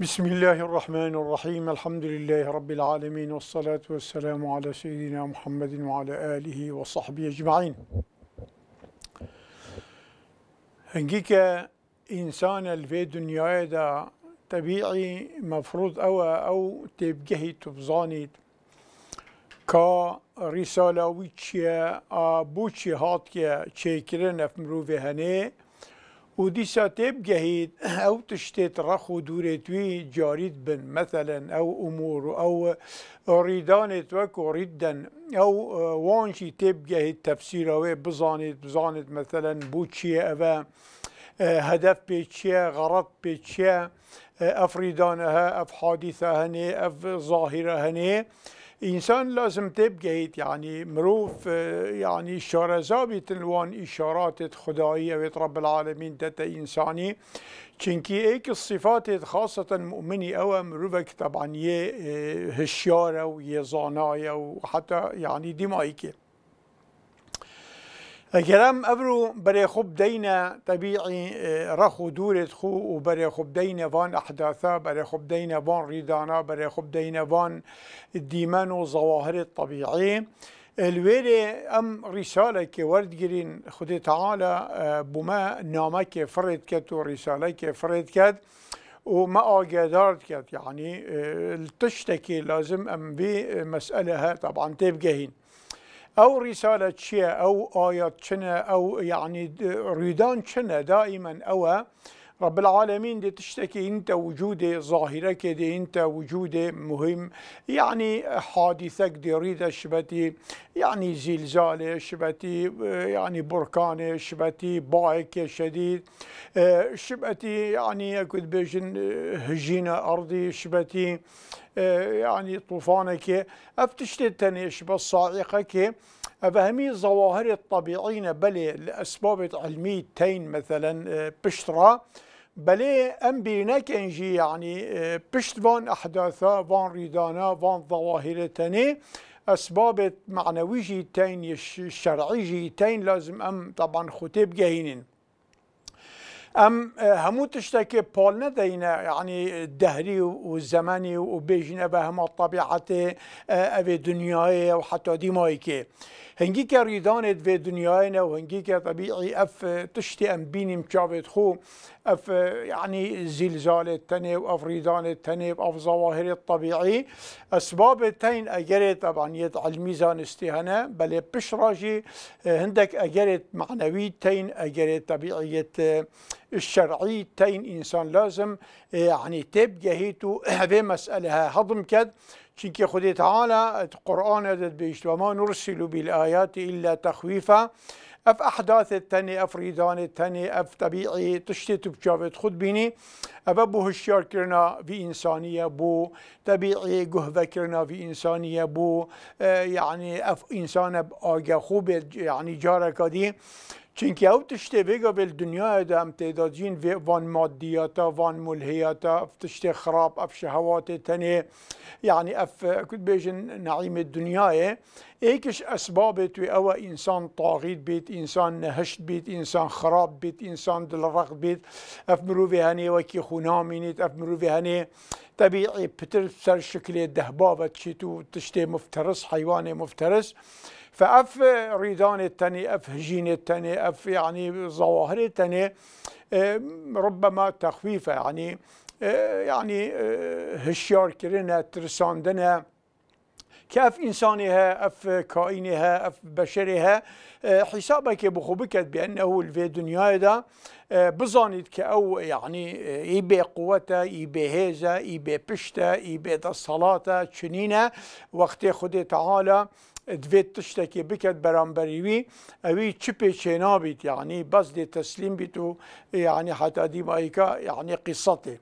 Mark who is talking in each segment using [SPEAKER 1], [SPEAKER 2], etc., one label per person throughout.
[SPEAKER 1] بسم الله الرحمن الرحيم الحمد لله رب العالمين والصلاة والسلام على سيدنا محمد وعلى آله وصحبه أجمعين هنجيك إنسان في دنيا دا طبيعي مفروض أو أو تبجهي تبزاني كا رسالة ويتشيا بوتشي هاتيا تشيكرين في مروفي هنيه وديسا تيب جهيد أو تشتيت رخو دوريتوي جاريد بن مثلا أو أمور أو ريدانت وكو ريدن أو وانشي تيب جهيد او بزانت بزانت مثلا بوتشي أبا هدف بيتشي غرض بيتشي أفريدانها أف حادثة هني أف ظاهرة هني انسان لازم تبقيت يعني مروف آه، يعني اشاره زابط الوان اشارات خدائيه ويت رب العالمين تتا انساني چنكي ايك الصفات خاصة مؤمني او مروفك طبعا يه آه، هشيارة ويه زاناية وحتى يعني دمائكي گەرەم ابرو برای خوب دینا طبیعی ڕەخ و خو و برای خوب وان احداثا برای خوب وان ریدانا برای خوب وان دیمەن و ظواهر طبیعی. الويري ام رساله كي ورد جرين خود تعالى آه، بما که فرد و رساله که فرد كت وما اجدار کد يعني آه، تشتکی لازم ام بي مساله طبعا تبگهین او رساله چیه او آيات چنه او يعني ريدان چنه دائما أو رب العالمين دي تشتكي انت وجودي ظاهرك دي انت وجودي مهم يعني حادثك دي ريد شبتي يعني زلزال شبتي يعني بركان شبتي بايك شديد شبتي يعني اكد بجن هجين أرضي شبتي يعني طوفانك افتشتتني شبه صاعقك أفهمي ظواهر الطبيعيين بل لأسباب علمية تين مثلا بشترا بله ام بیرنکن انجي یعنی اه، پشت وان احداثا وان ریدانا وان ظواهرتنه اسباب معنوي جيتين شرعي جيتين لازم ام طبعا خطيب جهينين ام اه، همو تشتكي بول ندينا يعني الدهري والزماني وبيجنا بهم طبيعته اه، ابي دنياي وحتى ديمايكي هنگیکە و دنیای دنیاەنە و که طبیعی اف تشتی ام بینیم چاوێت خو اف یعنی زلزال تنه و و اف ظواهر طبیعی اسباب تین طبعا ئەبانیت علمی زانستی هەنە پش راجی هندک اگر معنەوی تین اگر طبیعیت الشرعي تين إنسان لازم يعني تبقى هيتو هذه مسألة هضم كد Çünkü Hudi Teala القرآن da değişti. Ve ma nursilu bil ayati اف احداث التاني اف ريدان التاني اف طبيعي تشتي تبجابت خود بيني اف بو هشيار كرنا في انسانيه بو طبيعي قهوه اه، كرنا في انسانيه بو يعني اف إنسان باجا خوب يعني جارك دي چونکه او تشته ویگا بل دنیا ده هم تعدادین وان مادیاتا وان ملهیاتا اف تشته خراب اف شهوات تنه يعني اف کد بيجن نعيم الدنيا ايكش اسباب توي او انسان طاغيت بيت انسان نهشت بيت انسان خراب بيت انسان دلرق بيت اف هنی هني وكي خونامينيت اف مروفي هنی طبيعي پتر سر دهبابت چی تو تشتي مفترس حیوان مفترس فاف ريدان التاني اف هجين التاني اف يعني ظواهر التاني آه، ربما تخفيفة يعني آه، يعني آه، هشيار كرنا ترساندنا كاف إنسانها أف كائنها أف بشرها حسابك بخبكت بأنه في دنيا دا بزانيد كأو يعني بي قوتا اي هيزا إيبي بشتا بي دا الصلاة شنينة وقت خد تعالى دوێت تشتێکی بکەت بەرامبەریوی ئەوی چ پێچێ نابیت یعنی بس دێ تەسلیم بیت و يعني حتى دي مايكا يعني قصته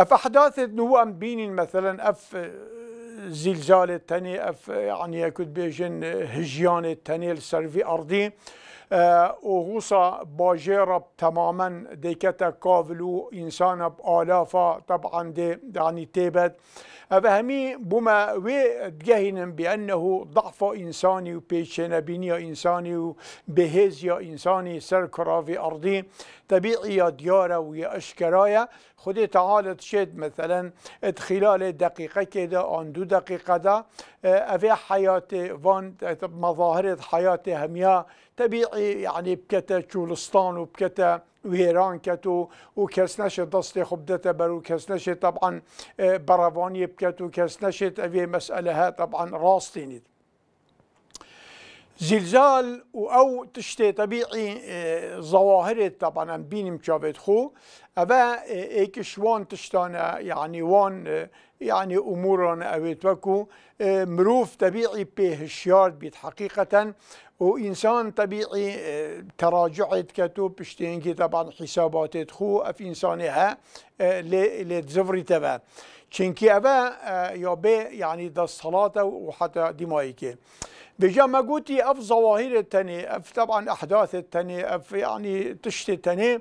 [SPEAKER 1] اف احداث نو أم بينين مثلا أف زلزال التاني أف يعني كنت بيجن هجيان التاني السرفي أرضي آه، وغوصا باجيرا تماما ديكتا كافلو انسان بآلافا طبعا دي يعني تيبت أفهمي بما وي تجهنم بأنه ضعف إنساني بنيا إنساني وبهيزيا إنساني سر في أرضي طبيعية ديارة ويا أشكرايا خدي تعالى تشد مثلا خلال دقيقة كده عن دو دقيقة ده أفي حياتي فان مظاهرة حياتي هميا طبيعي يعني بكتا تشولستان وبكتا ويران كتو کت و او کس نشه طبعا آه، بروانی بكتو و کس نشه ها طبعا راستيني زلزال او تشتي طبيعي آه، ظواهر طبعا بين شافت خو أبا آه، إيكش وان تشتانا يعني وان يعني أمورنا أبيت مروف طبيعي بهشيار بيت حقيقة وانسان طبيعي آه، تراجعت كتو بشتينكي طبعا حسابات خو اف انسانها آه، لتزفري تبع چنكي أبا آه، يا بي يعني دا الصلاة وحتى دمائك بجا ما قلتي اف ظواهر التاني اف طبعا احداث التاني اف يعني تشت التاني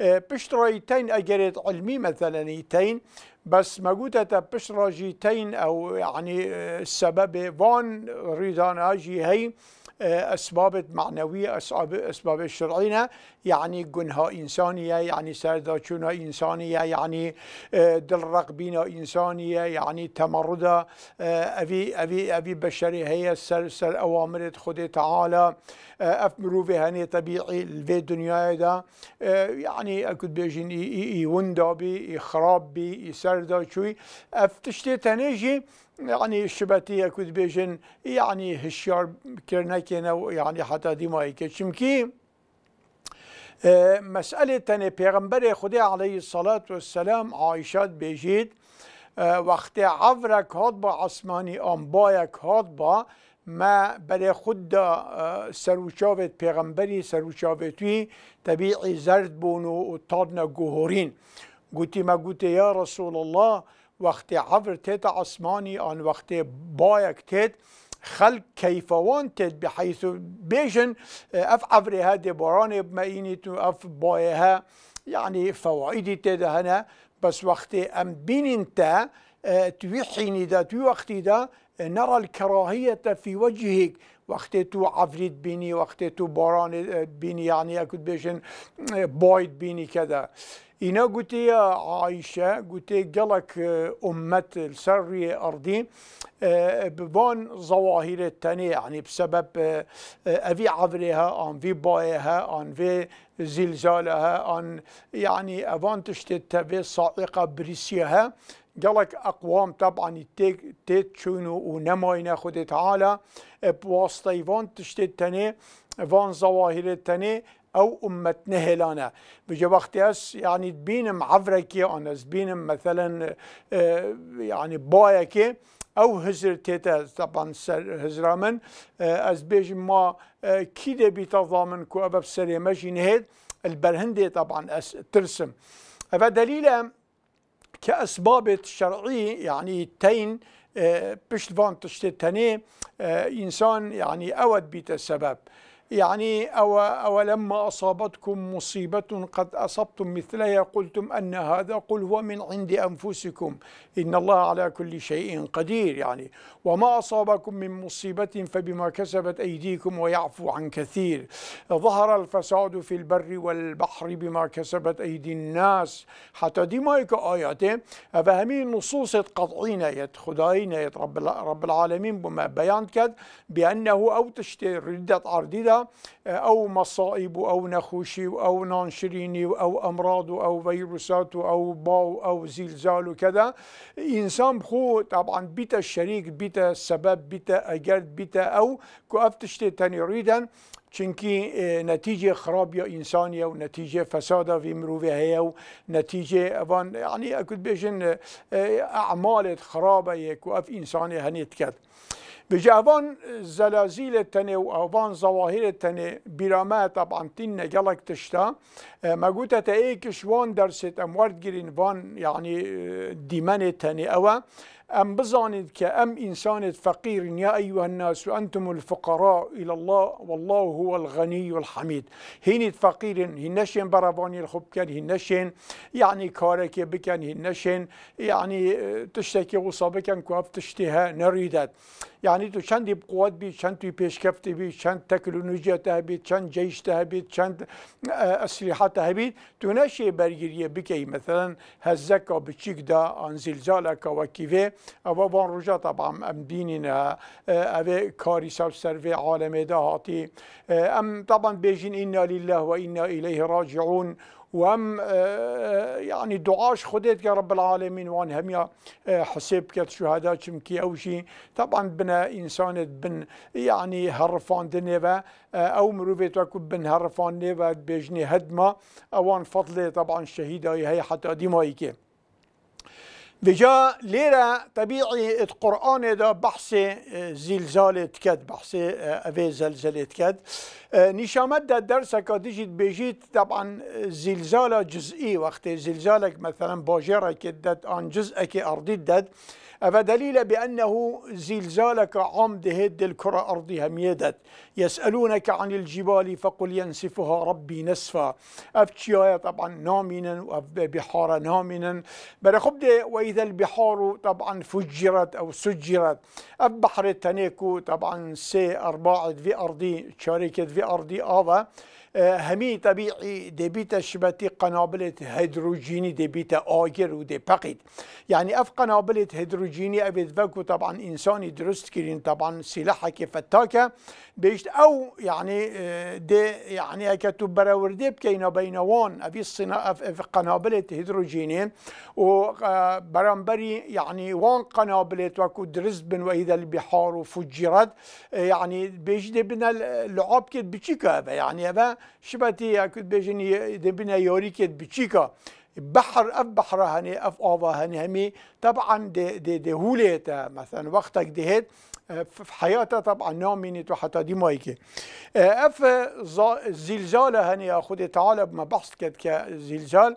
[SPEAKER 1] بشترايتين اجريت علمي مثلا تين بس ما قلت بشتراجيتين او يعني السبب فان ريدان اجي هاي اسباب معنويه اسباب شرعيه یعنی يعني گناه انسانیه یعنی يعني سرداچون انسانیه یعنی يعني، آه، دل رقبین انسانیه یعنی تمرد آه، ابي اوی اوی بشری هی سر سر اوامر خود تعالی آه، اف مروفي هاني طبيعي الفي دنيا دا آه، يعني اكد بيجين يوندو بي يخرب بي يسرد شوي تشتي هنيجي يعني الشبتي كود بيجن يعني هشيار كرناكينا يعني حتى ديما هيك شمكي آه، مسألة تاني پیغمبر خدا عليه الصلاة والسلام عائشات بيجيد وقت عفرك هاد با عصماني ام بايك هاد با ما برای خود دا آه، سروچاوت پیغمبری سروچاوتوی طبیعی زرد بون و تادنا گوهورین گوتی ما گوتی یا رسول الله وقت عبر تیت عصمانی آن وقت بایک تیت خلق كيف وانتد بحيث بيجن آه، اف عبري هذه براني تو اف بايها يعني فوائد تدهنا بس وقت ام بين انت آه، توحيني دا تو وقتي دا نرى الكراهية في وجهك وقت تو عفريت بيني وقت تو باران يعني أكد بيشن بايد بيني كذا إنا قلت يا عائشة قلت قلك امت السرية أرضي اه، ببان ظواهر التانية يعني بسبب ابي اه، اه، عفريها ان في بايها ان في زلزالها ان يعني افان تشتت في صاعقه بريسيها جالك أقوام طبعا تيك تيت تتشونو ونماينا خد تعالى بواسطة فان تشتت تاني فان ظواهر تاني او امه نهلانا بيجي وقت اس يعني تبينم عفركي انا تبينم مثلا آه، يعني بايكي او هزر تيتا طبعا سر هزر من آه از بيج ما آه، كيدا بيتضامن كو ابب سري ماشي نهد البرهندي طبعا اس ترسم فدليل كأسباب شرعي يعني تين آه، بشتفان تشتتني آه، إنسان يعني أود بيت السبب يعني أو أولما أصابتكم مصيبة قد أصبتم مثلها قلتم أن هذا قل هو من عند أنفسكم إن الله على كل شيء قدير يعني وما أصابكم من مصيبة فبما كسبت أيديكم ويعفو عن كثير ظهر الفساد في البر والبحر بما كسبت أيدي الناس حتى دي مايك آياته فهمي نصوص قطعينيت خداينيت رب, رب العالمين بما بيان كد بأنه أو تشتري ردة عرديدة أو مصائب أو نخوشي أو نانشريني أو أمراض أو فيروسات أو باو أو زلزال وكذا إنسان بخو طبعا بيتا الشريك بيتا السبب بيتا أجد بيتا أو كأفتشتي تاني ريدا چونکی آه، نتيجة خراب يعني آه، آه، يا انسانی و نتیجه فساد في مروی هیا و نتیجه اوان یعنی اکد بیشن خرابه و اف إنسانية هنيت كده بجي اوان زلازل تنه و اوان ظواهر تنه برامه طبعا تنه جلق تشتا ما قلت تا ايكش وان درست اموارد جرين وان يعني ديمان تنه اوه أم بزانت كأم إنسانة فقير يا أيها الناس أنتم الفقراء إلى الله والله هو الغني الحميد هين فقير هنشين براباني الخب كان هنشين يعني كارك بكن هنشين يعني آه، تشتكي وصابك كواب تشتها نريدت يعني تو شند بقوات بي تو بيش پیشکفت بي شند تكلونجيا تهبي شند جيش تهبي شند آه، أسلحة تهبي تو نشي برگیریه بكي مثلا هزكا بچيك دا آن زلزالکا و وان طبعا ام ديننا آه، او كاري سب سر عالم دهاتي آه، ام طبعا بيجين انا لله وانا اليه راجعون وام آه، يعني دعاش خديت يا رب العالمين وان هم حسيب كت شهداء شمكي او شي طبعا بنا انسان بن يعني هرفان دنيفا او مروفيت وكو بن هرفان نيفا بيجني هدمه اوان فضله طبعا الشهيده هي حتى ديمايكي بجا ليرة طبيعي القرآن ده بحث اه، زلزال كد بحث أبي اه، زلزال كد اه، نشامت ده درس كديجيت بيجيت طبعا زلزال جزئي وقت زلزالك مثلا باجرة كدت عن جزء أرضي دد أفدليل بأنه زلزالك عمد هد الكرة أرضها ميدت يسألونك عن الجبال فقل ينسفها ربي نسفا أفتشيايا طبعا نامنا وبحار نامنا بل خبدي وإذا البحار طبعا فجرت أو سجرت أبحر التنيكو طبعا سي أربعة في أرضي شاركت في أرضي آبا همی طبیعی دبیت شبتی قنابلت هيدروجيني دبیت آگر و دپقید يعني اف قنابل هيدروجيني ابد بكو طبعا انسانی درست كرين طبعا که فتاکه بیشت او يعني دي يعني اكتو براورده بكينا وان ابي الصنا اف قنابل هيدروجيني و برامبري يعني وان قنابلة وكو درست بن واذا البحار وفجرت يعني اه، بيش دي بنا اللعاب كت بشيكا يعني ابا شبتي يا كنت بيجني دبنا يوريكت بتشيكا بحر اف بحر هني اف اوفا هني همي طبعا دي دي, دي هوليتا مثلا وقتك دهت في حياته طبعا تو حتى دي مايكي اف زلزال هني اخد تعالى بما بحث كد زلزال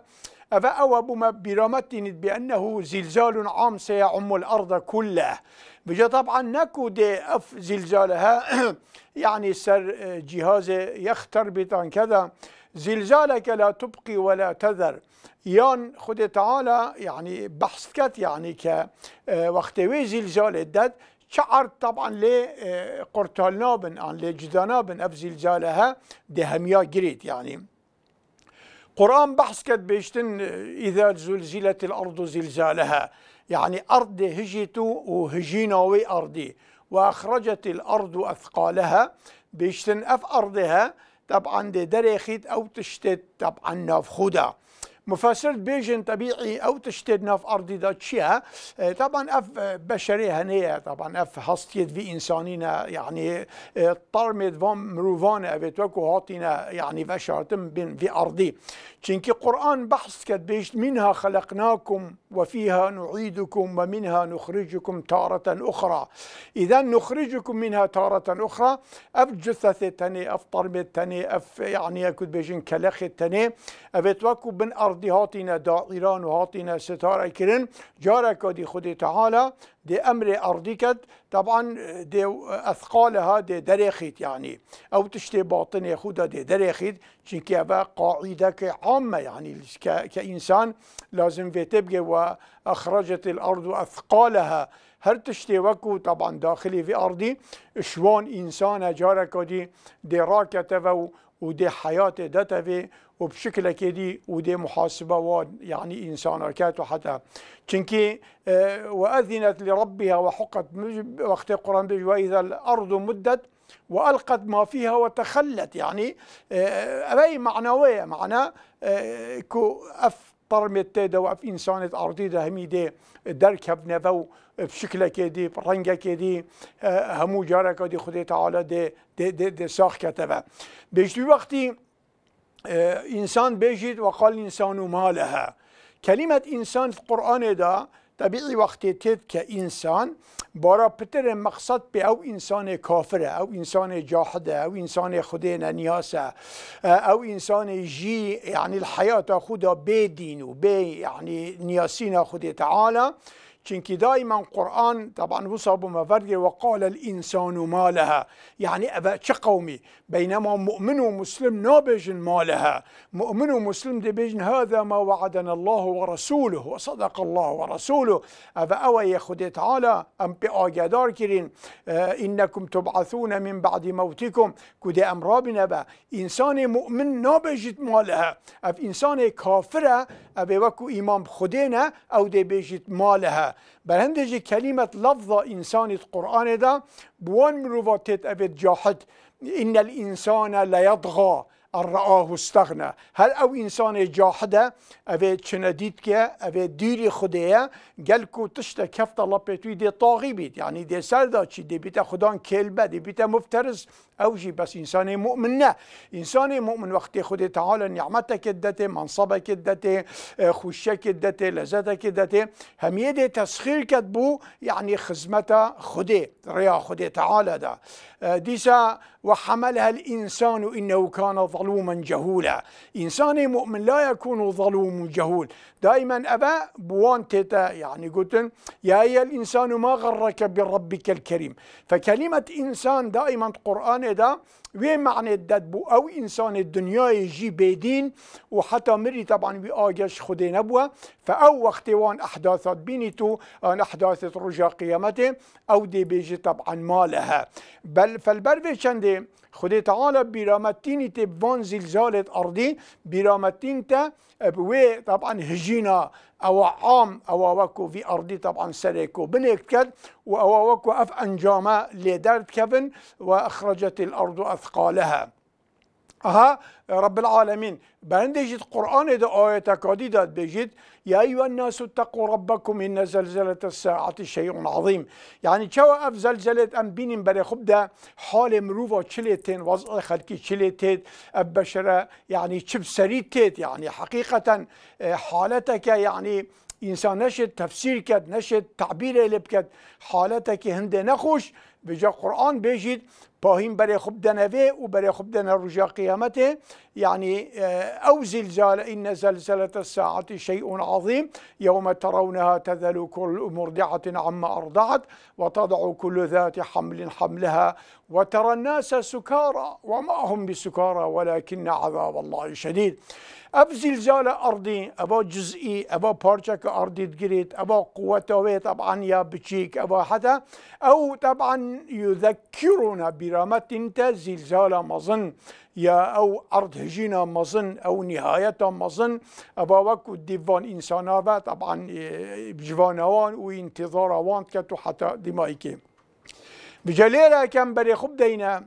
[SPEAKER 1] أفأوبما برامتنت بأنه زلزال عام سيعم الأرض كلها بجا طبعا نكو دي أف زلزالها يعني سر جهاز يختر بطن كذا زلزالك لا تبقي ولا تذر يان خود تعالى يعني بحث يعني ك آه، وقت وي زلزال الدد شعر طبعا لي آه، قرطال بن عن لي اف زلزالها دهميا جريت يعني قرآن بحث كت بيشتن إذا زلزلت الأرض زلزالها يعني أرض هجت وهجينا أرضي وأخرجت الأرض أثقالها بيشتن أف أرضها طبعا دي دريخيت أو تشتت طبعا نافخودا مفاسرة بيجن طبيعي او تشتدنا في ارضي دا تشيا آه، طبعا اف آه، بشري هنية طبعا اف هاستيد في انسانينا يعني آه، طرمت فان مروفانا بتوكو هاتينا يعني بشرتم في ارضي چنكي قرآن بحث كتبيش منها خلقناكم وفيها نعيدكم ومنها نخرجكم تارة أخرى إذا نخرجكم منها تارة أخرى أف جثث تاني أف طرمة تاني أف يعني أكد بيجين كلخ تاني أفت وكو بن أرضي هاتنا دائران هاتنا ستارة كرن جارك دي خدي تعالى دي امر ارضيكت طبعا دي اثقالها دي دريخيت يعني او تشتي باطني خدا دي دريخيت كي هذا قاعده عامه يعني كانسان لازم في تبقى واخرجت الارض اثقالها هر تشتي وكو طبعا داخلي في ارضي شوان انسان جارك دي دي ودي حياة دتوي وبشكل كدي ودي محاسبة وان يعني إنسان أركات وحتى چنكي آه، وأذنت لربها وحقت وقت القرآن بيج وإذا الأرض مدت وألقت ما فيها وتخلت يعني آه، أي معنوية معنى آه، كو أف پارمێتێ دەوە ئەف ئینسانێت ئاردی دە هەمی دێ دەرک هەبنەوە و پشکلەکێ دی ڕەنگەکێ دی هەموو جارەکە دی خودێت تاالە دێ ساخکەتەوە بێشتی وەختی ئینسان بێژیت انسان ئینسان آه، و آه، انسان کەلیمەت ئینسان ده طبيعي وقت تد كإنسان انسان بارا پتر مقصد بأو انسان کافره او انسان جاحده او انسان خدين نياسة او انسان جي يعني الحياة خدا بدين وبي يعني نياسين یعنی تعالى چنكي دائما قرآن طبعا وصاب ما وقال الإنسان مالها لها يعني أبا قومي بينما مؤمن مسلم نابجن ما لها مؤمن مسلم دي بيجن هذا ما وعدنا الله ورسوله وصدق الله ورسوله أبا أوى يا خدي تعالى أم بآجادار كرين آه إنكم تبعثون من بعد موتكم كده أمرابنا با إنسان مؤمن نابجت ما لها أف إنسان كافرة أبا وكو إمام خدينا أو دي بيجت مالها بر هندجی كلمة لفظ إنسان القرآن دا بوان مرواتیت اوید جاحد ان الانسان لا لیدغا رآه استغنى هل او انسان جاحده او چندید که او دیر خودیه گل کو تشت کفت الله پیتوی دی طاغی بید یعنی دی دا چی دی بیت خدان کلبه دی بیت مفترس او جی بس انسان مؤمن نه انسان مؤمن وقتی خود تعالی نعمتك دته منصبك دته خوشك دته لذتك دته همیه دی تسخیر کد بو یعنی خدمت خوده ریا خود تعالی دا دیسا وحملها الإنسان إنه كان ظلوما جهولا إنسان مؤمن لا يكون ظلوم جهول دائما أبا بوان تيتا يعني قلت يا أيها الإنسان ما غرك بربك الكريم فكلمة إنسان دائما قرآن ده وی معنی داد بو او انسان دنیای جی بدین و حتی مری طبعا وی آگش خودی نبوه او وقتی وان احداثات بینی تو ان احداثت رجا قیامت او دی بیجی طبعا مالها بل فالبر چنده خدای تعالی بیرامتین تی بان زلزال ارضی بیرامتین تا بوی طبعا هجینا او عام او وکو في ارضي طبعا کد و او وکو اف انجاما کبن كفن واخرجت الارض اثقالها أها رب العالمين بندجت قرآن ده آية كادي داد بجد يا أيها الناس اتقوا ربكم إن زلزلة الساعة شيء عظيم يعني شو أف زلزلة أم بينين بري خب ده حال مروفة چلتين وضع خلقي چلتين أب بشرة يعني چب سريتين يعني حقيقة اه، حالتك يعني انسان نشد تفسير كد نشد تعبير لب حالتك هند نخوش بجا قرآن بيجيد پاهیم بري خب دنبه و برای خوب دن رجا قیامته او زلزال ان زلزله الساعه شيء عظيم يوم ترونها تذل كل مرضعه عما ارضعت وتضع كل ذات حمل حملها وترى الناس سكارى وما هم بسكارى ولكن عذاب الله شديد اب زلزال ارضي ابا جزئي ابا پارچه ارضي تقريت گرید ابا قوتوه طبعا يا بچیک ابا حدا او طبعا يذكرنا برامت انت زلزال مظن يا او ارض هجينا مظن او نهاية مظن ابا وكو ديفان انسانا طبعا إيه، بجوانوان وانتظاروان كتو حتى دمائكي بجليرة كان بري خب دينا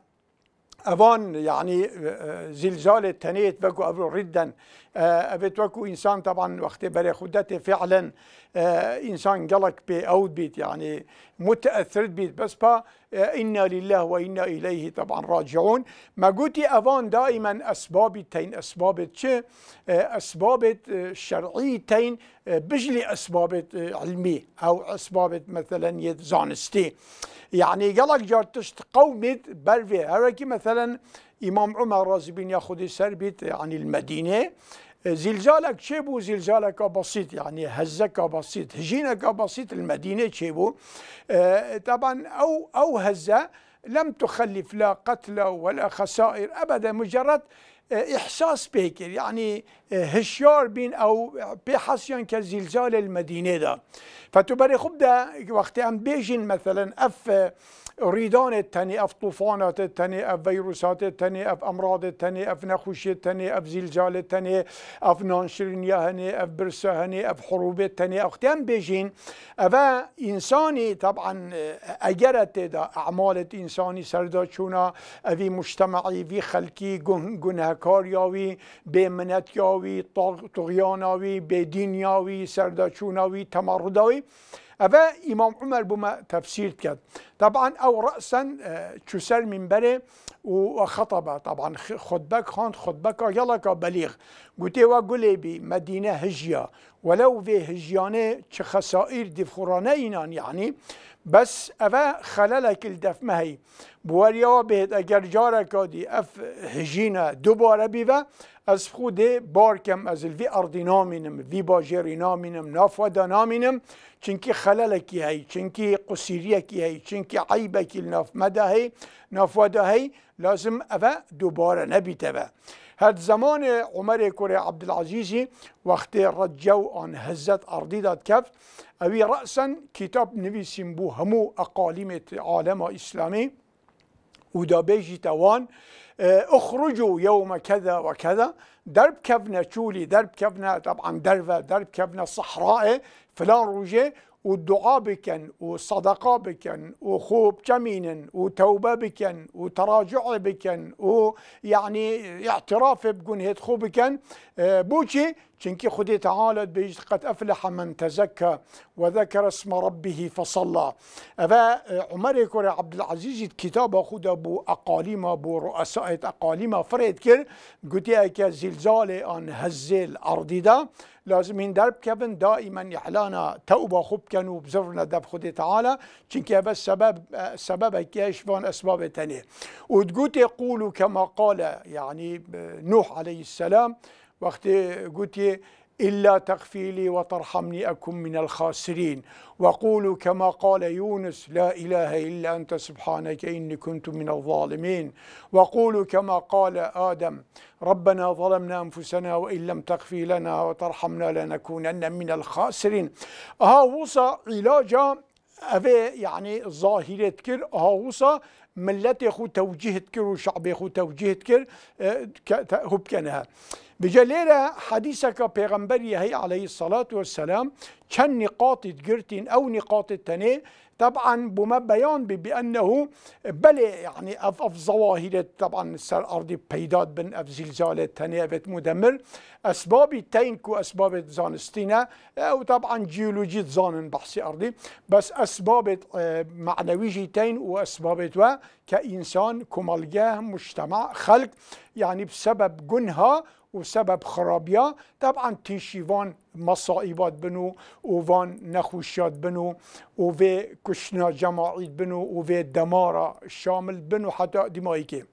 [SPEAKER 1] أفان يعني آه، آه، زلزال التنيت بقو أبرو ردا آه، بتوكو انسان طبعا وقت بري خدتي فعلا آه، انسان قلق بي او بيت يعني متاثر بيت بس با آه، انا لله وانا اليه طبعا راجعون ما قلتي افان دائما اسباب تين اسباب تشي اسباب شرعيتين بجلي اسباب علمي او اسباب مثلا يد زانستي يعني قلق جارتش قومت بلفي في مثلا امام عمر رازي بن ياخذ سربت عن المدينه زلزالك شيبو زلزالك بسيط يعني هزك بسيط هجينك بسيط المدينه شيبو آه، طبعا او او هزه لم تخلف لا قتلى ولا خسائر ابدا مجرد آه، احساس بيكر يعني آه، هشيار بين او بحسيان كزلزال المدينه ده فتبري خبدا وقت ام بيجن مثلا اف ريدان التاني اف طوفانات التاني اف فيروسات التاني اف امراض التاني اف نخوش التاني اف زلزال التاني اف نانشرينيا هني اف برسا هني اف حروب التاني اف تم بيجين افا انساني طبعا اجرت دا اعمال انساني سرداشونا افي مجتمعي في خلقي گنهکاریاوی به منتیاوی طغیاناوی به دینیاوی سرداشوناوی تمرداوی أبا امام عمر بما تفسير كد طبعا او رأسا تسر من بره وخطب طبعا خطبك خاند خطبك يلاك بليغ قلت و بمدينة بي مدينة هجية ولو في هجيانة خسائر دفخورانه يعني بس أبا خلالك الدفمهي بواريا بهت أجر جارك دي اف هجينة دوباره بيوه از خود بارکم از الوی اردی نامینم وی باجری نامینم نافودا نامینم چنکی کی هی چنکی کی هی چنکی ناف مده هی نافودا هی لازم او دوباره نبیته تبا هاد زمان عمر كوري عبد وقت رجو عن هزت اردی داد كف أبي رأسا كتاب نویسیم بو همو اقالیمت عالم إسلامي ودا بيجي توان آه، اخرجوا يوم كذا وكذا درب كفنا تشولي درب كفنا طبعا دربة درب كفنا صحراء فلان روجي والدعاء بكن والصدقة بكن وخوب جمين وتوبة بكن وتراجع بكن ويعني اعتراف بكن هيت آه، بك بوشي چنكي خدي تعالى بيج قد افلح من تزكى وذكر اسم ربه فصلى أبا عمر كور عبد العزيز كتاب خود ابو اقاليم ابو رؤساء اقاليم فريد كير گوتي اك زلزال ان هزل ارديدا لازم این درب کبن دائما اعلان توبة خوب کنو بزرنا دب خود تعالى چنكي اب سبب سبب اكيش بان اسباب تاني ودگوتي قولو كما قال يعني نوح عليه السلام وقت قلت إلا تغفيلي لي وترحمني أكن من الخاسرين وقولوا كما قال يونس لا إله إلا أنت سبحانك إني كنت من الظالمين وقولوا كما قال آدم ربنا ظلمنا أنفسنا وإن لم تغفي لنا وترحمنا لنكونن من الخاسرين ها وصى علاجا أبي يعني ظاهرة كر ها وصى ملت خو توجيه كر وشعب خو توجيه كر هب آه، كانها بجليرة حديثك بيغمبري هي عليه الصلاة والسلام كان نقاط تقرتين أو نقاط التنين طبعا بما بيان به بی انه يعني اف اف ظواهر طبعا سر ارضي بيداد بن اف زلزال تنیوت مدمر اسباب تينك واسباب زانستينا او طبعا جيولوجي زانن بحث ارضي بس اسباب آه، معنوي جيتين واسباب كانسان كمالجاه مجتمع خلق يعني بسبب جنها وسبب خرابیا طبعا وان مصائبات بنو و وان نخوشیات بنو و و کشنا جماعیت بنو و و دمارا شامل بنو حتی دمایی که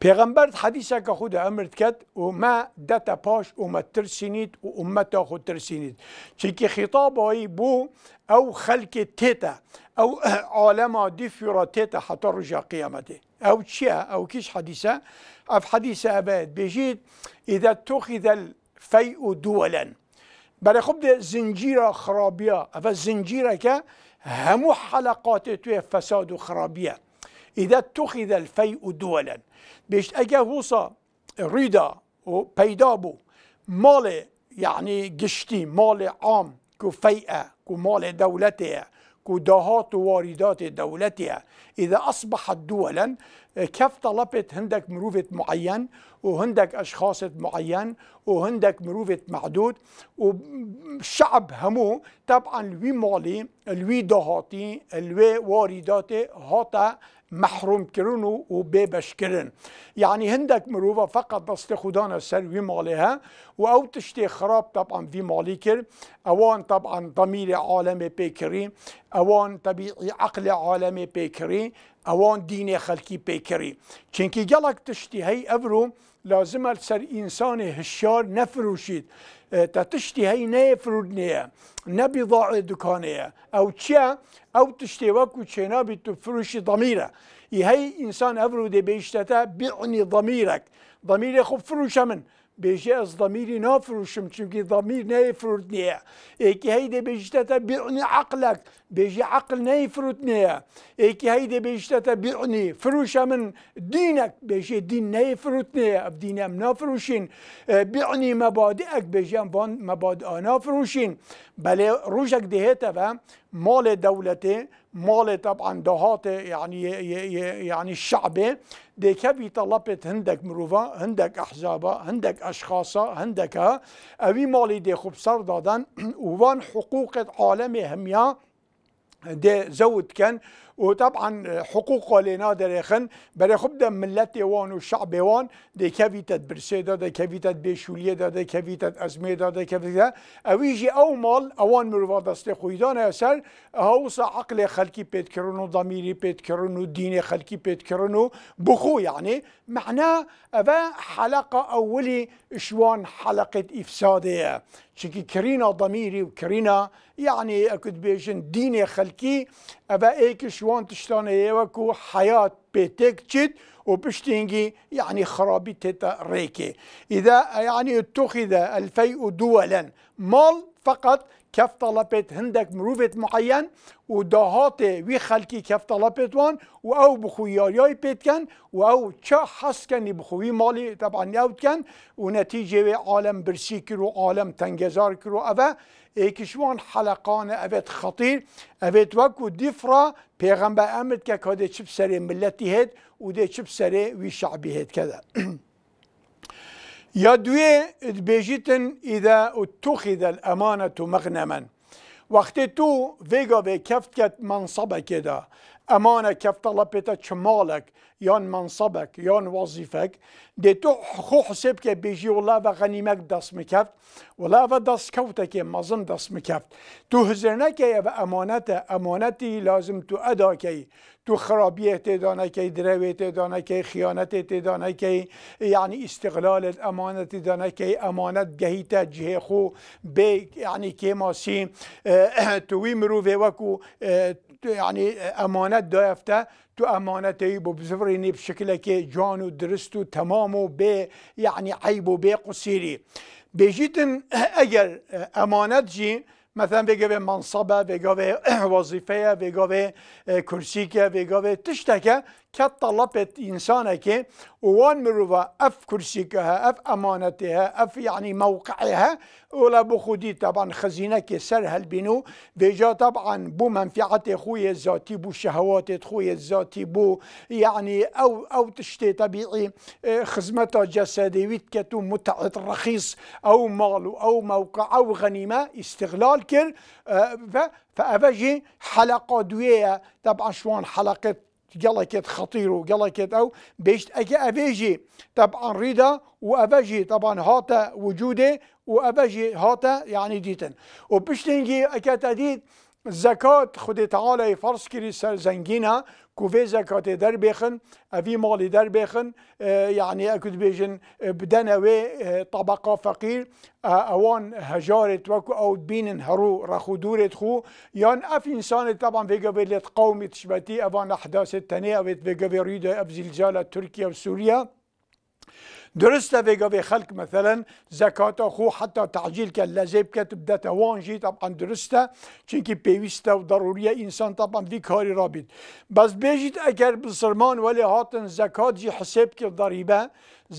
[SPEAKER 1] پیغمبر حدیثه که خود امرت کرد و ما دتا پاش و ترسینید و امتا خود ترسینید خطاب هایی بو او خلک تیتا او عالم دیفیرا تیتا حتی رجا قیامته أو تشيا أو كيش حديثة أف حديثة أباد بيجيت إذا اتخذ الفيء دولا بلا خب زنجيرة خرابية أف الزنجيرة كا همو حلقات توي فساد وخرابية إذا اتخذ الفيء دولا بيجت أجا هوصا ريدا وبيدابو مالي يعني قشتي مالي عام كو فيئة كو دولتها كدهات واردات دولتها إذا أصبحت دولا كيف طلبت هندك مروفة معين وهندك أشخاص معين وهندك مروفة معدود وشعب همو طبعا الوي مالي الوي دهاتي الوي وارداتي هاتا محروم كرن و, و بێبش کرن یعنی هەندێک فقط بس خوددانە سەر وی مالها و ئەو تشتێ طبعا وی ماڵی کرد اوان طبعا دەمیری عالمي بيكري اوان طبيعي عقل عالمي بيكري اوان دینێ خلقي بيكري چینکی گەڵک تشتی هەی افرو لازم سر انسان هشیار نفروشید اه، تا تشتی های نه فرود نیه نه بضاع دکانه او چیه او تشتی وکو چینا بی تو فروشی ضمیره ای های انسان افروده بیشتتا بیعنی ضمیرک ضمیر خوب فروش من بيجي از ضميري نافروشم چونكي ضمير نيفرودني ايكي هيدي بيجي تتبعني عقلك بيجي عقل نيفرودني ايكي هيدي بيجي تتبعني فروشة من دينك بيجي دين نيفرودني اف دين ام اه، نافروشين بيعني مبادئك بيجي ام بان مبادئ نافروشين بلي روجك دهيتا فهم مال دولتي مال طبعا دهات يعني يعني الشعبي ديكبي طلبت هندك مروفا هندك أحزابا هندك أشخاصا هندك أوي مالي دي خوب سر دادن وان حقوق عالم هميا دي زود كان وطبعا آه، حقوقه لنادرخن برای خب ده ملت وان و شعب وان ده کویتت برسه ده دي كافيتت بیشولیه ده دي كافيتت ازمه ده ده کویتت اویجی او مال اوان مروفا دست خويدان اثر هاوسا عقل خلقي پیت کرن ضميري ضمیری پیت کرن خلقي دین خلکی بخو يعني معناه أبا حلقة أولي شوان حلقة افساده چکی کرینا ضمیری و کرینا یعنی اکد بیشن دین خلکی اوه ایکش وان تشتانه ایوکو حیات بيتك تشد وبشتينجي يعني خرابي تتا ريكي إذا يعني اتخذ الفيء دولا مال فقط کف طلبت هندک مروفت معین و دهات وی خلکی کف وان و او بخویاریای پیت کن و او چه حس کنی بخوی مالی طبعا یود کن و نتیجه وی عالم برسی کرو عالم تنگزار کرو اوه ایکشوان حلقان اوت خطیر اوت وکو دیفرا پیغمبر امد که که چپ سره ملتی هد و ده چپ سره وی شعبی هد کده يا دوي بيجيتن إذا اتخذ الأمانة مغنما وقت تو فيغا بكفت منصبك كده امانه یا منصبک یا یان منسەبێک یان خو حسب که خۆ حسێ و غنیمک دست میکفت غەنیمەک و دست وڵاە که مزن دست میکفت تو هزرنەکەیە و امانته امانتی لازم تو ئەداکەی تو خراپیە تێدانەکەی که تێدانەکەی دانه که یعنی استقلال ئیسیقلالت امانت دانەکەی جه خو یعنی یعنی ینی توی مرووه وکو وەکو یعنی امانت دایفته تو امانت ای ببزرینی به شکل که جان و درست و تمام و یعنی عیب و به قصیری اگر امانت جی مثلا بگه منصبه بگه وظیفه بگه کرسی که بگه تشتکه كتطلبت إنسانك وان مروه أف ها أف أمانتها أف يعني موقعها ولا بخودی طبعا خزينك سرها البنو بيجا طبعا بو منفعت خوی الذاتي بو شهوات خوی الذاتي بو يعني أو أو طبیعی طبيعي اه، خزمتها جسدي ويتكتو متعة رخیص أو مال أو موقع أو غنيمة استغلال كر اه، فأفجي حلقة دوية طبعا شوان حلقة گەڵێکێت خەتیر و گەڵێکێت ئەو بێشت ئەگە ئەڤێژی تەبعاان ڕیدا و ئەڤەژی تەبان هاتە وجودێ و ئەڤەژی هاتە یعنی يعني دیتن و زکات خود تعالی فرض کری سر زنگینا کوفه زکات در بخن اوی مالی در بخن اه، یعنی اکد بیجن اه، اوی اه، طبقه فقیر اوان هجارت وکو او بینن هرو رخو دورت خو یان اف انسان طبعا في بلیت قومی تشبتی اوان احداث التانية اوی في بریده اب زلزال تركيا وسوريا درسته بگه به خلق مثلا زکات خو حتی تعجیل که لازم که تبدا توان جی طبعا درسته چونکی پیوسته و ضروریه انسان طبعا وی کاری را بید بس بیجید اگر بسرمان ولی هاتن زکات جی حساب که ضریبه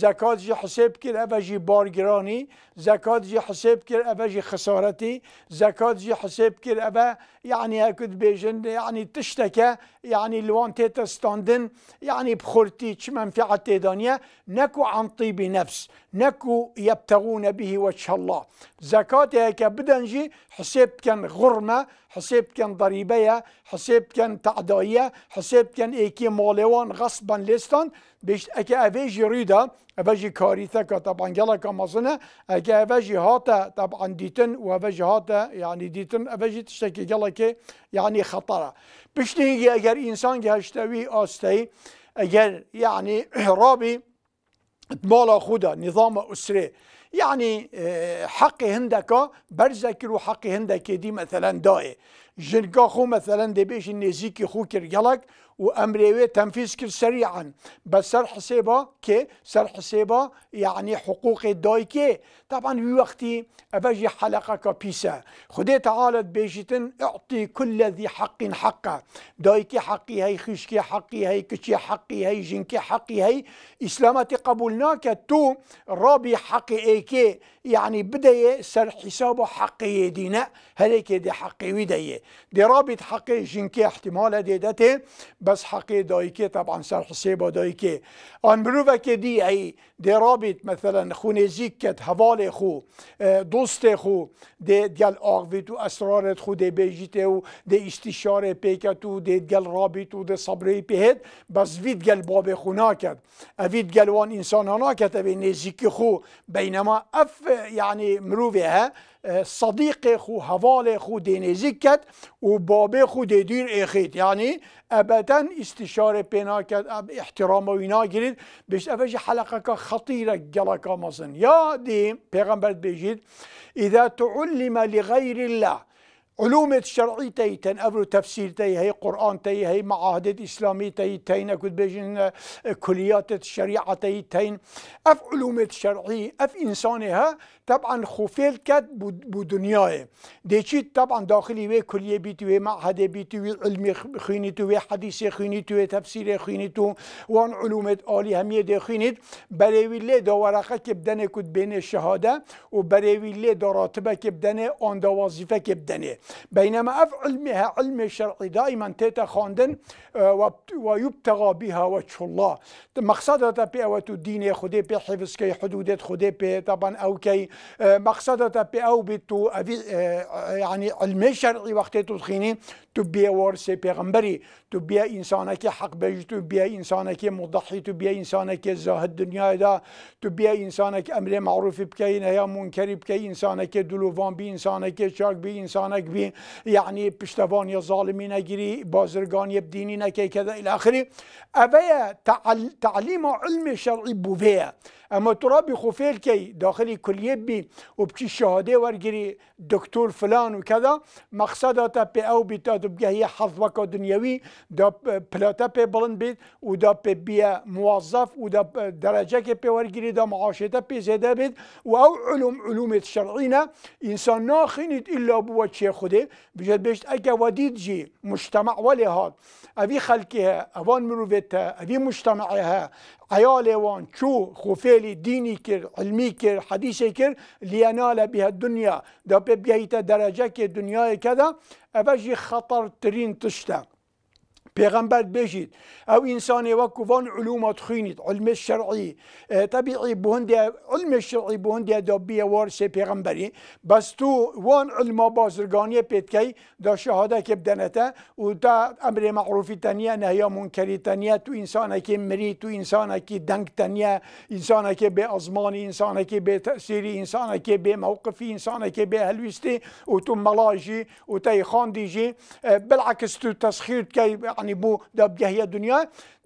[SPEAKER 1] زکات جی حساب کرد اوه جی بارگرانی زکات جی حساب کرد اوه جی خسارتی زکات جی حساب کرد اوه یعنی هکد بیجن یعنی تشتکه یعنی لوان تیت استاندن یعنی بخورتی چه منفعت تیدانیه نکو عن طیب نفس نکو يبتغون به وجه الله زكاة هيك جی حساب كان غرمة حساب كان ضريبية حساب كان تعدایه حساب كان ایکی مالوان غصبا لستان بيشت اكي افيجي ريدا افيجي كاريثكا طبعا جلكا مصنع اكي افيجي هاتا طبعا ديتن وافيجي هاتا يعني ديتن افيجي تشتكي جلكي يعني خطرة نيجي اگر انسان جهشتوي آستي اگر يعني رابي مالا خدا نظام أسري يعني اه، حق هندكا برزك رو حق هندك دي مثلا داي جنكا خو مثلا دي بيش نيزيكي خو كرجلك وامريوي تنفيذ كل سريعا بس سر حسابه كي سر حسابه يعني حقوق الدايكي طبعا في وقتي ابجي حلقه كبيسه خدي تعالى بيجتن اعطي كل ذي حق حقه دايكي حقي هي خشكي حقي هي كشي حقي هي جنكي حقي هي اسلامتي قبولناك تو رابي حقي ايكي يعني بداية سر حسابه حقي دينا هلكي دي حقي ودايه دي رابط حقي جنكي احتمال دي بس بس حق دايكي طبعا سر حساب دايكي ان بروفك که ای دی رابط مثلا خونه زیکت حوالي خو دوست خو دي ديال اغويت و اسرارت خو دي بیجیت و دی استشاره پیکت و دی دیال رابط و دی صبری پیهد بس فید گل باب خونا کت افید گل وان انسان ناکد و نزیک خو بینما اف یعنی ها صدیق خو حوال خو دینیزی کد و بابه خو دیر اخید یعنی ابدا استشاره پینا کد احترام و اینا گیرید بشه حلقه که خطیره گلکا مزن یا دی پیغمبر بجید اذا تعلم لغیر الله علوم شرعی تی تن ابرو تفسیر تی هی قرآن تی هی معاهد اسلامی تی تین اکود بیجن کلیات شریعت تین اف علوم شرعی اف انسانی ها طبعا خوفیل کد بو دنیای طبعا داخلی وی کلیه بیتی وی معهد بیتی وی علمی خینی تو وی حدیث خینی تو وی تفسیر خینی تو وان علوم آلی همیه دی خینید برای ویلی دا ورقه که بدنه کد بین شهاده و دا راتبه که بدنه آن دا وظیفه که بدنه بينما أف علمها علم الشرعي دائما تيتا خوندن آه، ويبتغى بها وجه الله تبي او الدين خدي بي حفظ كي حدودات خدي بي طبعا أو كي آه، مقصدتا او بتو آه، يعني علم الشرعي وقت تدخيني تبيا ورسي بيغمبري تبي إنسانك حق بيج تبي إنسانك مضحي تبي إنسانك زاهد الدنيا دا تبيا إنسانك أمر معروف بكي نهي منكر بكي إنسانك دلوفان بي إنسانك شاك بي إنسانك بین یعنی يا ظالمی نگیری بازرگانی يبديني نکی کذا الى آخری اوه تعل... تعلیم و علم شرعی بوه اما تو را كي که داخلی کلیه بی و بچی شهاده ورگیری دکتور فلان و کذا مقصد پی او بی تا دبگه هی حظ وکا دنیاوی دا پلاتا پی بلند بید و دا پی موظف و دا درجه که پی ورگیری دا معاشته پی زده بید و او علوم علوم شرعینا انسان ناخینید الا بو چه خودی بجد بشت اگه ودید جی مجتمع ولی هاد اوی خلکی ها اوان مروفت ها اوی مجتمع ها عیال وان چو خوفیلی دینی کر علمی کر حدیثی کر لینال به دنیا دا به بیایت درجه که دنیای کده اوه جی خطر ترین تشته پیغمبر بجید او انسان وکو وان علومات خینید علم شرعی اه، طبیعی بهند علم الشرعی بهند دابی وارس پیغمبری بس تو وان علم بازرگانی پیتکی دا شهاده که بدنته و تا امر معروفی تنیا نهیا منکری تنیا تو انسان که مری تو انسان که دنگ تنیا انسان که به ازمان انسان که به تأثیر انسان که به موقف انسان که به هلوستی و تو ملاجی و تای خاندیجی اه، بالعكس تو تسخير كي یعنی بو دابگەهە دنیا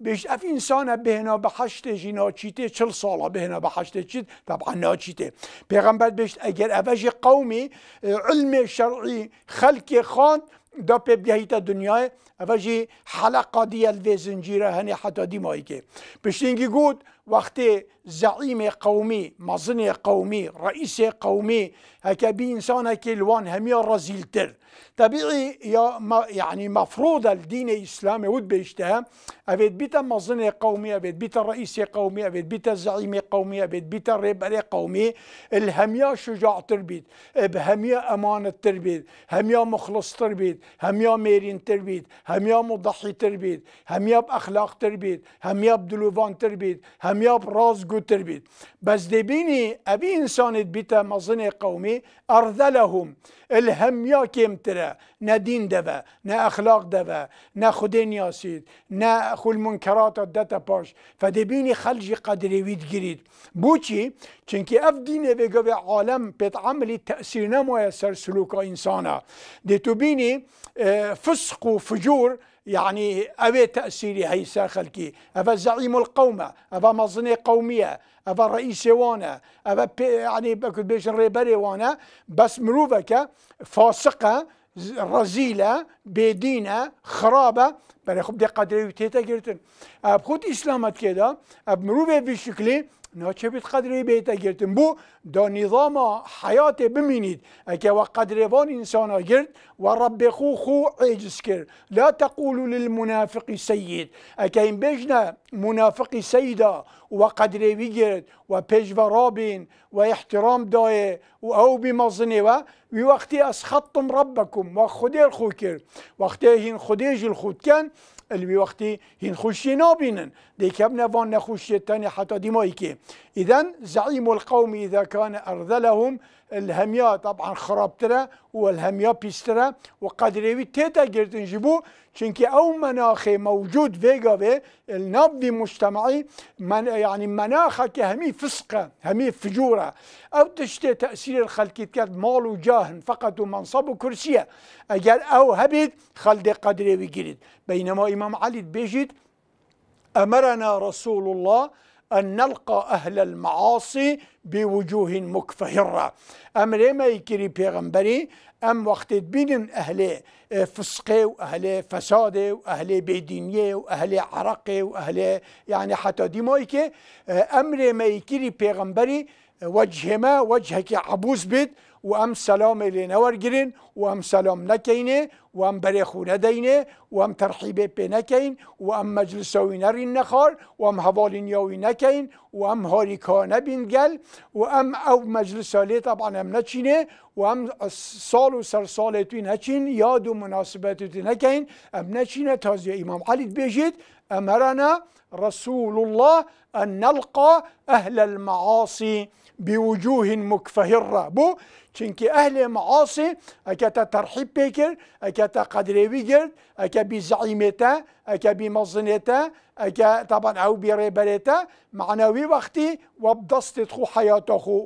[SPEAKER 1] بێش انسان ئینسانە بهنا بە حشتێژی ناچیتێ چل ساڵە بهنا به حشتێ چیت تەبعا ناچیتێ پیغمبر بیش اگر ئەڤژی قومی علم شرعی خلق خان دا پێبگەهیتە دنیا. اوه حلقه ديال وی زنجیره هنی حتی دیمایی که پشتینگی گود وقتی زعیم قومی مزن قومی رئیس قومي هكا بي انسان هكا الوان همي رزيل تر طبيعي يا ما يعني مفروض الدين الاسلامي ود بيشتها ابيت بيتا مظن قومي ابيت بيتا الرئيس قومي ابيت بيتا زعيم قومي ابيت بيتا الربري قومي الهميا شجاع تربيت بهميا امانة تربيت هميا مخلص تربيت هميا ميرين تربيت هم يا مضحي تربيت يا بأخلاق تربيت يا بدلوفان تربيت هميا برازقو تربيت بس دبيني أبي إنسان بيتا مظنة قومي أرذلهم كيم ترى نا دين دوه نا اخلاق دوه نا خدين نیاسید نه خول منکرات دتا پاش فدبینی خلجی خلجي قدري ويد جريد چی؟ چنكي اف دینه بگو عالم بيت عملي تأثير نمو يسر سلوک انسانا دي تبيني اه، فسق وفجور فجور يعني أبي تأثيري هاي خلكي أبا زعيم القومة أبا مظنة قومية أبا رئيس وانا أبا يعني بكل بيشن ريبري وانا بس مروفك فاسقة رزيلة بدينة خرابة بل خب دي قدري وتيتا جرتن أب خود إسلامت كده أب مروفة بشكلي ناچبید قدری بیتا گرتن بو دا نظام حیات بمینید اکه و قدروان انسانا گرت و رب خو خو عجز کرد لا تقولو للمنافق سید اکه این بجن منافق سیدا و قدروی گرت و پیج و رابین و احترام دایه و او بمظنه و وی وقتی از خطم ربکم و خودیر خو کرد وقتی این خودیج الخود کن الوی وقتی هین خوشی نابینن دیگه نوان نخوشیتن حتی دیمایی که اذن زعیم القوم اذا كان ارذلهم الهميا طبعا خرابترا والهميا بيسترا وقدريوي تيتا جرتن جبو چونكي او مناخ موجود فيغا في النبضي مجتمعي من يعني مناخك كهمي فسقة همي فجورة او تشتي تأثير الخلقي تكاد مال وجاه فقط ومنصب وكرسية اجل او هبيد خلد قدريوي جيرت بينما امام علي بيجد امرنا رسول الله أن نلقى أهل المعاصي بوجوه مكفهرة أم لما يكري بيغمبري أم وقت بين أهل فسقي وأهل فساد وأهل بيدينية وأهل عرقي وأهل يعني حتى ديمويك أم ما يكري بيغمبري وجه ما وجهك عبوس بيت و ئەم سلام لێ نەوەرگن و ئەم سلام نکینه و ئەم بری خونه دینه و ئەم تەرحیبێ پی نکین و مجلس مەجلسەوی نرین نخار و ئەم حوال نیاوی نکین و ئەم هۆریکا نەبین گەل و ئەم او مجلس لێ طبعا ئەم نچینه و ئەم سال و سر سال توی نچین یاد و مناسبت توی نکین ئەم نچینه تازی امام عەلیت بێژێت ئەمەرانە رسول الله أن نلقى أهل المعاصي بوجوه مكفهرة بو چنك اهل معاصي اکا تا ترحیب بکر اکا تا أكا بزعيمتا أكا بی أكا طبعا او بريبريتا معنوي وقتي وقتی و بدست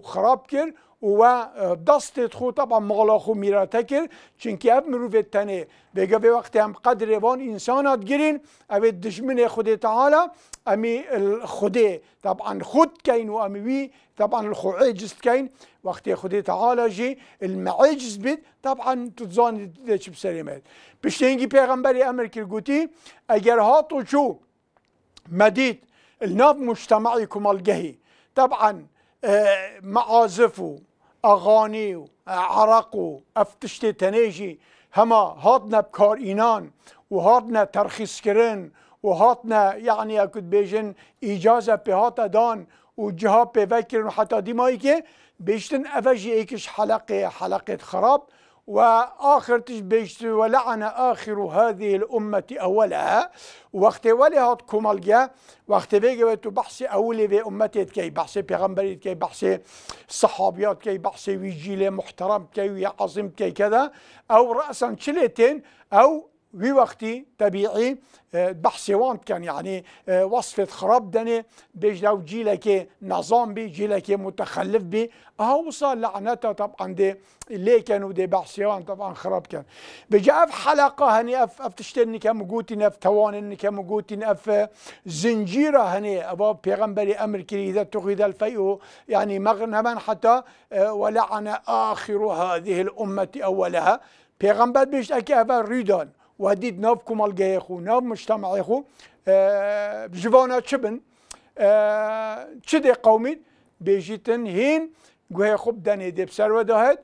[SPEAKER 1] خراب کرد و اه، دست خو طبعا مالا خو میرا تکر چونکی اب مروفت تنه بگه به وقتی هم قدر وان انسانات گرین او دشمن خود تعالی امی خود طبعا خود کین و امی وی طبعا خو عجز کین وقت خود تعالى جي المعجز بيت طبعا تتزان ديش بسليمات بشتينجي پیغمبر امر گوتی اگر هاتو شو مدید الناب مجتمعي كمال جهي طبعا اه، معازفو اغانی و عرق و افتشت تنیجی هما هاتنا بکار اینان و هاتنا ترخیص کرن و هاتنا یعنی اکد بیجن ایجازه به هاتا دان و جها به وکرن حتی دیمایی که بیشتن ایکش حلقه حلقه خراب وآخر تجبيشت ولعن آخر هذه الأمة أولها وقت ولها كمالجا وقت بيجي تو بحسي أولي في أمتي كي بحسي بيغمبري كي بحسي صحابيات كي بحسي ويجيلي محترم كي وعظيم كي كذا أو رأسا شليتين أو وي وقتي طبيعي آه، بحثي وانت كان يعني آه، وصفة خراب دني بيج لو جيلك نظام بي جيلك متخلف بي هوصل لعنته طبعا دي اللي كانوا دي بحثي وانت طبعا خراب كان بجا اف حلقة هني اف اف تشتني كم قوتين اف توانين كم قوتين اف زنجيرة هني ابا بيغمبري امريكي اذا تغيد الفيء يعني مغنما حتى آه، ولعن اخر هذه الامة اولها پیغمبر بيش اکی اول ریدان وهديد ناف كمال جايخو ناف مجتمع يخو آه بجوانا تشبن آه، تشدي قومي بيجيتن هين جوه خب داني دي بسر ودهد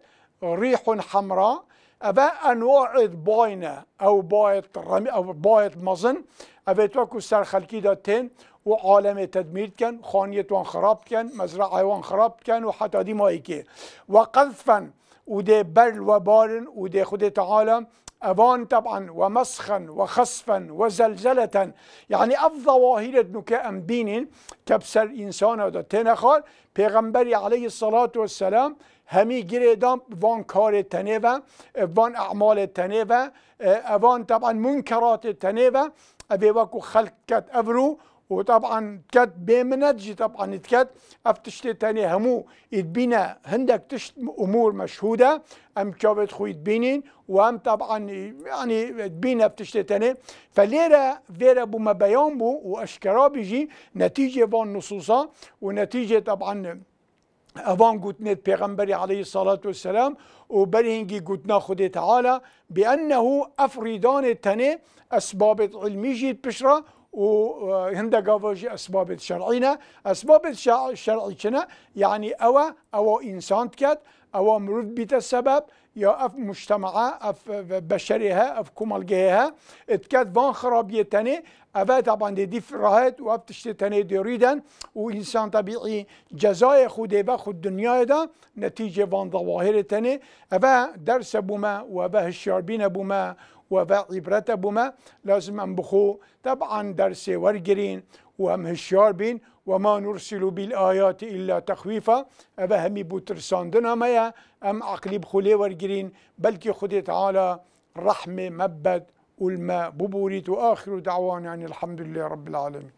[SPEAKER 1] ريح حمراء أبا أنواع باينة أو بايت رمي أو بايت مزن أبا توكو سر خلقي داتين وعالم تدمير كان خانية وان خراب كان مزرعة وان خراب كان وحتى دي مايكي وقذفا ودي بل وبارن ودي خد تعالى أبون طبعا ومسخا وخصفا وزلزلة يعني الظواهر نكا أمبين كبسر إنسان هذا تنخال پیغمبری علیه الصلاة والسلام همی گیره وان کار تنه و وان اعمال تنه و اه، وان طبعا منکرات تنه و اوی خلقت افرو وطبعا كات بمنتجي طبعا كات افتشتي تاني همو يتبينا هندك تشت امور مشهوده ام كابت خو يتبينين وام طبعا يعني يتبينا افتشتي تاني فليرا فيرا بما بيان بو واشكرا بيجي نتيجه فون نصوصا ونتيجه طبعا اوان قوتنا پیغمبر عليه الصلاة والسلام و قوتنا خود تعالى بأنه افريدان تاني أسباب علمي جيت بشرا وهندا قافوجي أسباب الشرعينا أسباب الشرعي كنا يعني أوا أوا إنسان كات أوا مرد بيت السبب يا أف مجتمع أف بشريها أف كمالجها اتكاد فان خرابية تاني أفا طبعا دي فراهات وأف تشتي تاني وإنسان طبيعي جزايا خودي با خود دنيا دا نتيجة فان ظواهر تاني أفا درس بما وأفا الشاربين بما و عبرت بوما لازم ام بخو طبعا درس ورگرین و هم هشیار بین و ما نرسل بالآيات الا تخویفا او همی بوترساندن همه ام عقلی بخوله ورگرین بلکه خود تعالی رحمه مبد والماء ببوريت واخر دعوانا يعني الحمد لله رب العالمين